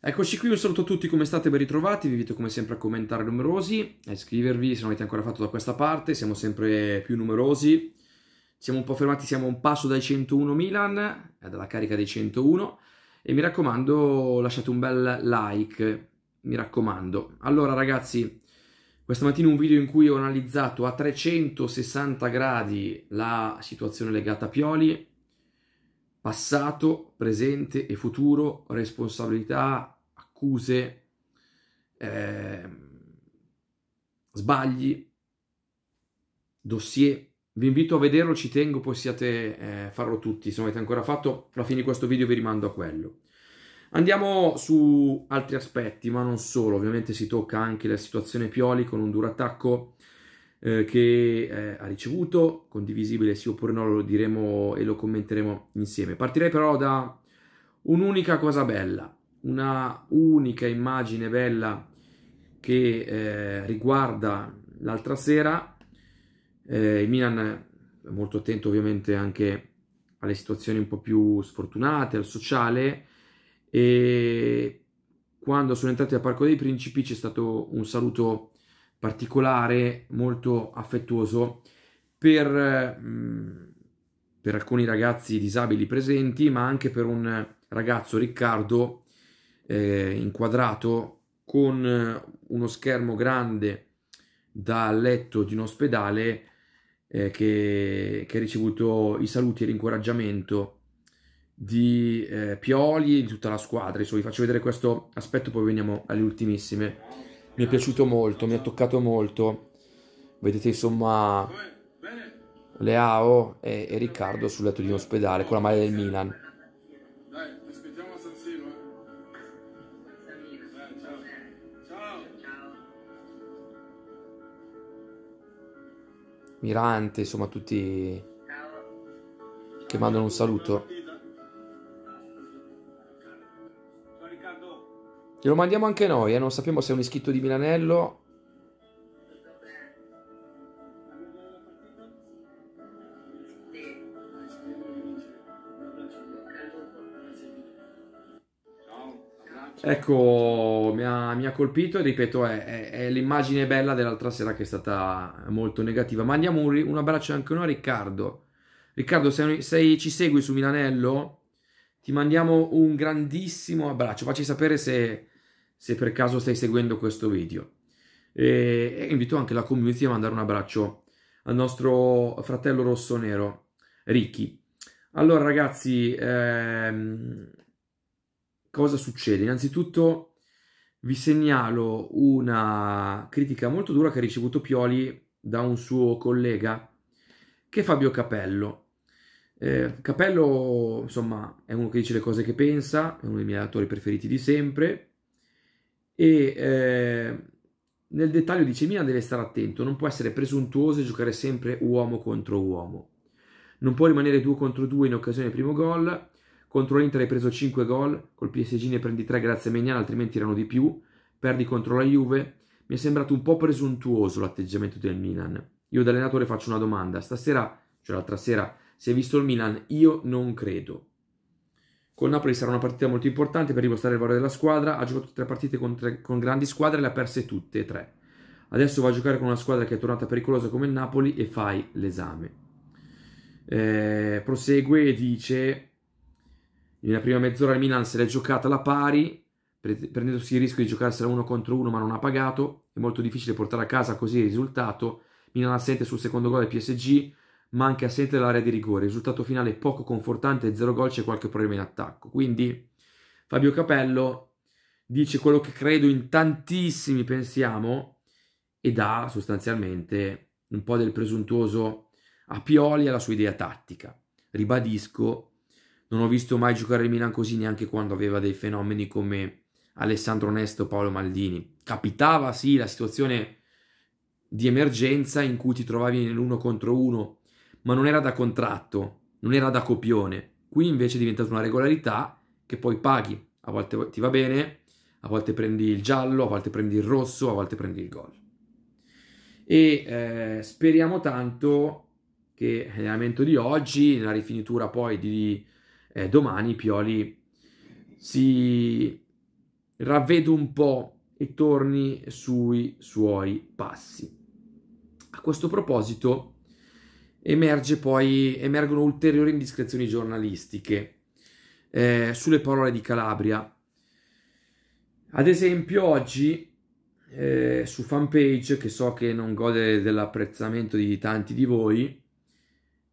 Eccoci qui, un saluto a tutti, come state? Ben ritrovati, vi invito come sempre a commentare numerosi, a iscrivervi se non avete ancora fatto da questa parte, siamo sempre più numerosi, siamo un po' fermati, siamo a un passo dai 101 Milan, eh, dalla carica dei 101, e mi raccomando lasciate un bel like, mi raccomando. Allora ragazzi, questa mattina un video in cui ho analizzato a 360 gradi la situazione legata a Pioli, passato, presente e futuro, responsabilità, accuse, eh, sbagli, dossier. Vi invito a vederlo, ci tengo, possiate eh, farlo tutti. Se non avete ancora fatto, alla fine di questo video vi rimando a quello. Andiamo su altri aspetti, ma non solo. Ovviamente si tocca anche la situazione Pioli con un duro attacco eh, che eh, ha ricevuto, condivisibile sì oppure no, lo diremo e lo commenteremo insieme. Partirei però da un'unica cosa bella, una unica immagine bella che eh, riguarda l'altra sera. il eh, Milan è molto attento ovviamente anche alle situazioni un po' più sfortunate, al sociale e quando sono entrati al Parco dei Principi c'è stato un saluto particolare, molto affettuoso per, mm, per alcuni ragazzi disabili presenti, ma anche per un ragazzo Riccardo eh, inquadrato con eh, uno schermo grande dal letto di un ospedale eh, che, che, ha ricevuto i saluti e l'incoraggiamento di eh, Pioli e di tutta la squadra. Insomma, vi faccio vedere questo aspetto, poi veniamo alle ultimissime mi è piaciuto molto, mi ha toccato molto. Vedete insomma Leao e, e Riccardo sul letto di un ospedale con la maglia del Milan. Eh. Mirante, insomma tutti che mandano un saluto. Glielo mandiamo anche noi, eh? non sappiamo se è un iscritto di Milanello. Ecco, mi ha, mi ha colpito e ripeto, è, è, è l'immagine bella dell'altra sera che è stata molto negativa. Mandiamo un, un abbraccio anche noi a Riccardo. Riccardo, se, se ci segui su Milanello, ti mandiamo un grandissimo abbraccio. Facci sapere se, se per caso stai seguendo questo video. E, invito anche la community a mandare un abbraccio al nostro fratello rosso nero Ricky. Allora ragazzi, ehm, cosa succede? Innanzitutto vi segnalo una critica molto dura che ha ricevuto Pioli da un suo collega che è Fabio Capello. Eh, Capello, insomma, è uno che dice le cose che pensa, è uno dei miei attori preferiti di sempre, e eh, nel dettaglio dice Milan deve stare attento, non può essere presuntuoso e giocare sempre uomo contro uomo. Non può rimanere 2 contro 2 in occasione del primo gol. Contro l'Inter hai preso 5 gol, col PSG ne prendi 3 grazie a Meniana, altrimenti erano di più. Perdi contro la Juve. Mi è sembrato un po' presuntuoso l'atteggiamento del Milan. Io da allenatore faccio una domanda. Stasera, cioè l'altra sera, si è visto il Milan? Io non credo. Col Napoli sarà una partita molto importante per dimostrare il valore della squadra. Ha giocato tre partite con, tre, con grandi squadre e le ha perse tutte e tre. Adesso va a giocare con una squadra che è tornata pericolosa come il Napoli e fai l'esame. Eh, prosegue e dice: Nella prima mezz'ora il Milan se l'è giocata alla pari, prendendosi il rischio di giocarsela uno contro uno, ma non ha pagato. È molto difficile portare a casa così il risultato. Milan assente sul secondo gol del PSG, ma anche assente dell'area di rigore. Risultato finale poco confortante, 0 gol, c'è qualche problema in attacco. Quindi Fabio Capello dice quello che credo in tantissimi pensiamo e dà sostanzialmente un po' del presuntuoso a Pioli e alla sua idea tattica. Ribadisco, non ho visto mai giocare il Milan così neanche quando aveva dei fenomeni come Alessandro Onesto o Paolo Maldini. Capitava sì la situazione di emergenza in cui ti trovavi nell'uno contro uno ma non era da contratto, non era da copione. Qui invece è diventata una regolarità che poi paghi. A volte ti va bene, a volte prendi il giallo, a volte prendi il rosso, a volte prendi il gol. E eh, speriamo tanto che l'allenamento di oggi, nella rifinitura poi di eh, domani, Pioli si ravvede un po' e torni sui suoi passi. A questo proposito, emerge poi, emergono ulteriori indiscrezioni giornalistiche eh, sulle parole di Calabria. Ad esempio, oggi eh, su fanpage, che so che non gode dell'apprezzamento di tanti di voi,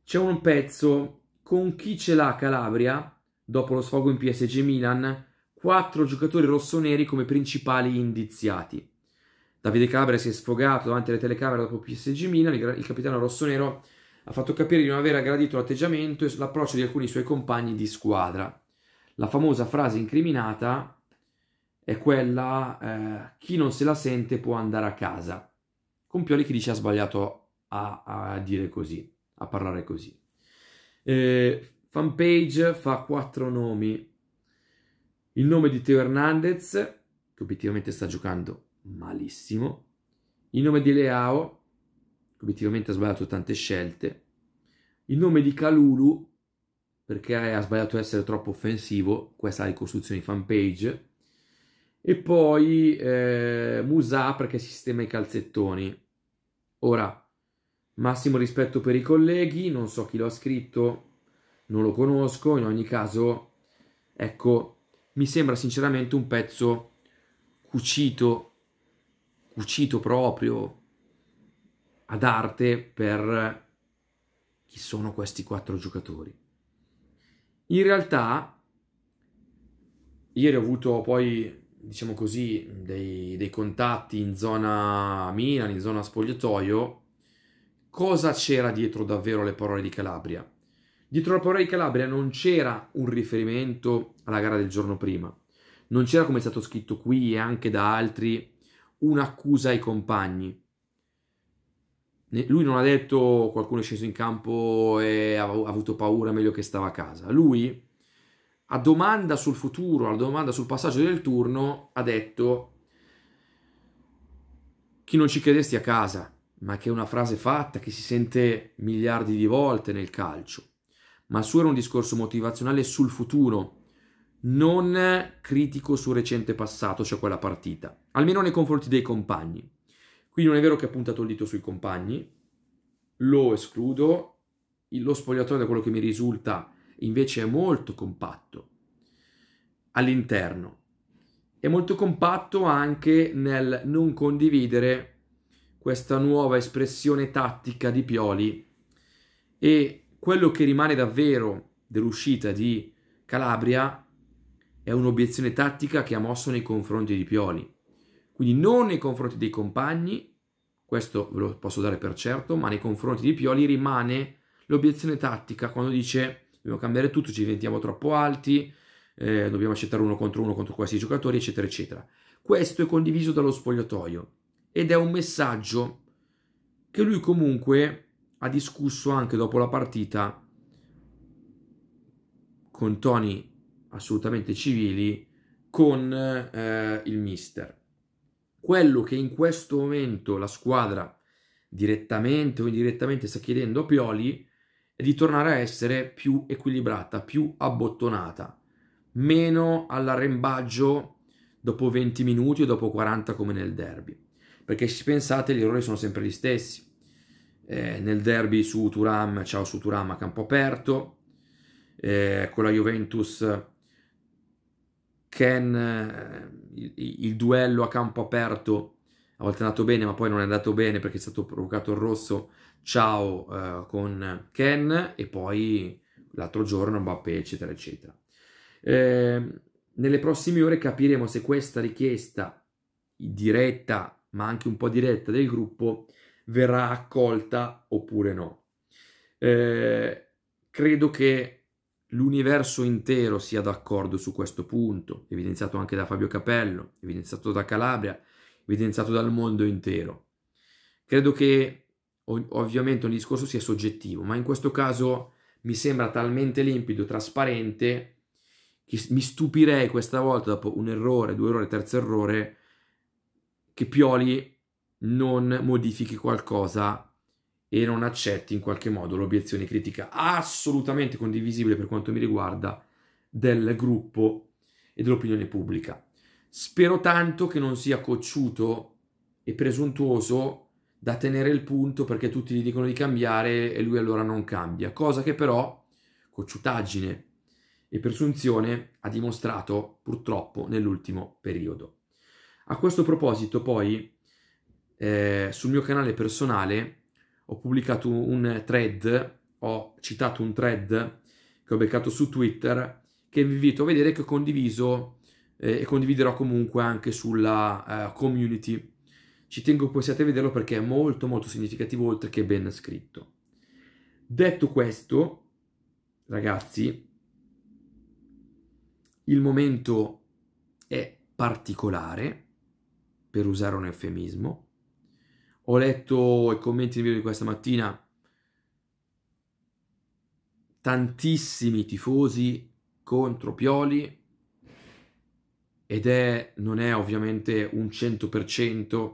c'è un pezzo con chi ce l'ha Calabria dopo lo sfogo in PSG Milan, quattro giocatori rossoneri come principali indiziati. Davide Calabria si è sfogato davanti alle telecamere dopo PSG Milan, il, il capitano rossonero ha fatto capire di non aver aggradito l'atteggiamento e l'approccio di alcuni suoi compagni di squadra. La famosa frase incriminata è quella eh, chi non se la sente può andare a casa. Compioli che dice ha sbagliato a, a dire così, a parlare così. Eh, fanpage fa quattro nomi. Il nome di Teo Hernandez, che obiettivamente sta giocando malissimo. Il nome di Leao, obiettivamente ha sbagliato tante scelte. Il nome di Calulu, perché ha sbagliato essere troppo offensivo, questa è la ricostruzione di fanpage. E poi eh, Musa perché sistema i calzettoni. Ora, massimo rispetto per i colleghi, non so chi lo ha scritto, non lo conosco, in ogni caso, ecco, mi sembra sinceramente un pezzo cucito, cucito proprio, ad arte per chi sono questi quattro giocatori. In realtà, ieri ho avuto poi, diciamo così, dei, dei contatti in zona Milan, in zona spogliatoio. Cosa c'era dietro davvero le parole di Calabria? Dietro le parole di Calabria non c'era un riferimento alla gara del giorno prima, non c'era come è stato scritto qui e anche da altri un'accusa ai compagni, lui non ha detto qualcuno è sceso in campo e ha avuto paura, meglio che stava a casa. Lui, a domanda sul futuro, a domanda sul passaggio del turno, ha detto chi non ci credesti a casa, ma che è una frase fatta che si sente miliardi di volte nel calcio. Ma il suo era un discorso motivazionale sul futuro, non critico sul recente passato, cioè quella partita, almeno nei confronti dei compagni. Quindi non è vero che ha puntato il dito sui compagni, lo escludo, lo spogliatoio da quello che mi risulta invece è molto compatto all'interno. È molto compatto anche nel non condividere questa nuova espressione tattica di Pioli e quello che rimane davvero dell'uscita di Calabria è un'obiezione tattica che ha mosso nei confronti di Pioli. Quindi non nei confronti dei compagni, questo ve lo posso dare per certo, ma nei confronti di Pioli rimane l'obiezione tattica quando dice dobbiamo cambiare tutto, ci diventiamo troppo alti, eh, dobbiamo accettare uno contro uno contro questi giocatori, eccetera, eccetera. Questo è condiviso dallo spogliatoio ed è un messaggio che lui comunque ha discusso anche dopo la partita con toni assolutamente civili con eh, il mister quello che in questo momento la squadra direttamente o indirettamente sta chiedendo a Pioli è di tornare a essere più equilibrata, più abbottonata, meno all'arrembaggio dopo 20 minuti o dopo 40 come nel derby. Perché se pensate gli errori sono sempre gli stessi. Eh, nel derby su Turam, ciao su Turam a campo aperto, eh, con la Juventus Ken, eh, il, duello a campo aperto, a volte è andato bene ma poi non è andato bene perché è stato provocato il rosso, ciao eh, con Ken e poi l'altro giorno Mbappé eccetera eccetera. Eh, nelle prossime ore capiremo se questa richiesta diretta ma anche un po' diretta del gruppo verrà accolta oppure no. Eh, credo che l'universo intero sia d'accordo su questo punto, evidenziato anche da Fabio Capello, evidenziato da Calabria, evidenziato dal mondo intero. Credo che ovviamente un discorso sia soggettivo, ma in questo caso mi sembra talmente limpido, trasparente, che mi stupirei questa volta dopo un errore, due errori, terzo errore, che Pioli non modifichi qualcosa e non accetti in qualche modo l'obiezione critica assolutamente condivisibile per quanto mi riguarda del gruppo e dell'opinione pubblica. Spero tanto che non sia cocciuto e presuntuoso da tenere il punto perché tutti gli dicono di cambiare e lui allora non cambia, cosa che però cocciutaggine e presunzione ha dimostrato purtroppo nell'ultimo periodo. A questo proposito poi eh, sul mio canale personale ho pubblicato un thread, ho citato un thread che ho beccato su Twitter che vi invito a vedere che ho condiviso eh, e condividerò comunque anche sulla eh, community. Ci tengo che a vederlo perché è molto molto significativo oltre che ben scritto. Detto questo, ragazzi, il momento è particolare, per usare un eufemismo, ho letto i commenti di questa mattina. Tantissimi tifosi contro Pioli ed è, non è ovviamente un 100%,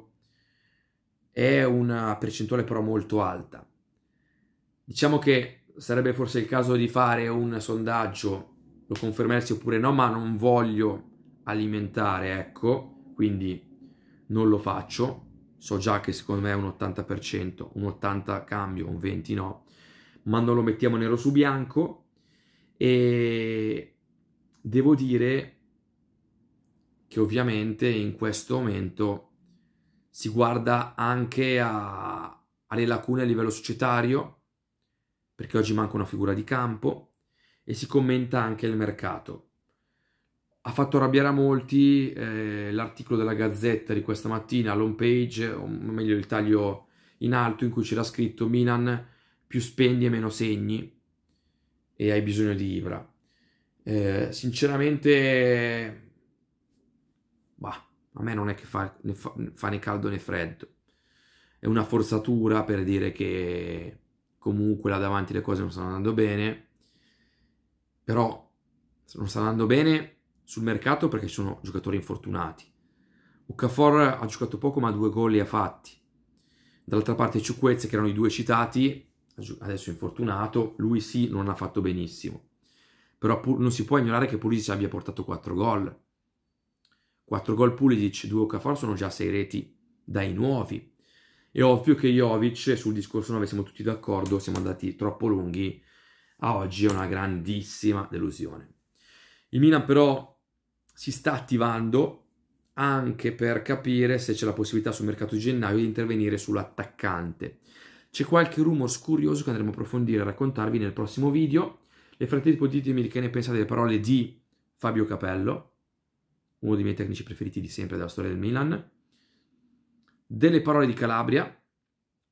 è una percentuale però molto alta. Diciamo che sarebbe forse il caso di fare un sondaggio, lo confermersi oppure no, ma non voglio alimentare, ecco, quindi non lo faccio so già che secondo me è un 80%, un 80 cambio, un 20 no, ma non lo mettiamo nero su bianco e devo dire che ovviamente in questo momento si guarda anche a, alle lacune a livello societario, perché oggi manca una figura di campo, e si commenta anche il mercato ha fatto arrabbiare a molti eh, l'articolo della Gazzetta di questa mattina, l'home page, o meglio il taglio in alto, in cui c'era scritto Milan più spendi e meno segni e hai bisogno di Ibra. Eh, sinceramente, bah, a me non è che fa né, fa, fa né caldo né freddo. È una forzatura per dire che comunque là davanti le cose non stanno andando bene, però se non stanno andando bene sul mercato perché ci sono giocatori infortunati. Okafor ha giocato poco ma due gol li ha fatti. Dall'altra parte Ciucquezze, che erano i due citati, adesso è infortunato, lui sì, non ha fatto benissimo. Però non si può ignorare che Pulisic abbia portato quattro gol. 4 gol Pulisic, 2 Okafor sono già 6 reti dai nuovi. È ovvio che Jovic, sul discorso 9 siamo tutti d'accordo, siamo andati troppo lunghi, a oggi è una grandissima delusione. Il Milan però si sta attivando anche per capire se c'è la possibilità sul mercato di gennaio di intervenire sull'attaccante. C'è qualche rumor scurioso che andremo a approfondire e raccontarvi nel prossimo video. Nel frattempo ditemi che ne pensate delle parole di Fabio Capello, uno dei miei tecnici preferiti di sempre della storia del Milan, delle parole di Calabria,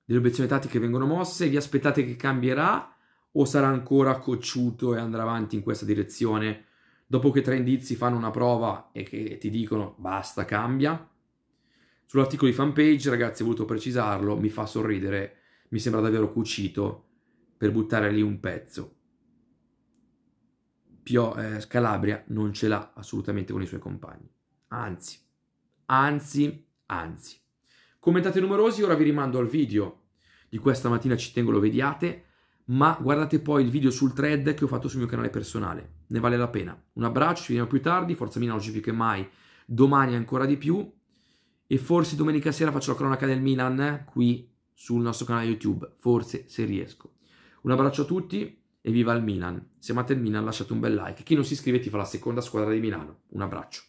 delle obiezioni tattiche che vengono mosse, vi aspettate che cambierà o sarà ancora cocciuto e andrà avanti in questa direzione dopo che tre indizi fanno una prova e che ti dicono basta, cambia. Sull'articolo di fanpage, ragazzi, ho voluto precisarlo, mi fa sorridere, mi sembra davvero cucito per buttare lì un pezzo. Pio, eh, Calabria non ce l'ha assolutamente con i suoi compagni. Anzi, anzi, anzi. Commentate numerosi, ora vi rimando al video di questa mattina, ci tengo lo vediate ma guardate poi il video sul thread che ho fatto sul mio canale personale, ne vale la pena. Un abbraccio, ci vediamo più tardi, forza Milan oggi più che mai, domani ancora di più e forse domenica sera faccio la cronaca del Milan eh, qui sul nostro canale YouTube, forse se riesco. Un abbraccio a tutti e viva il Milan. Se amate il Milan lasciate un bel like, chi non si iscrive ti fa la seconda squadra di Milano. Un abbraccio.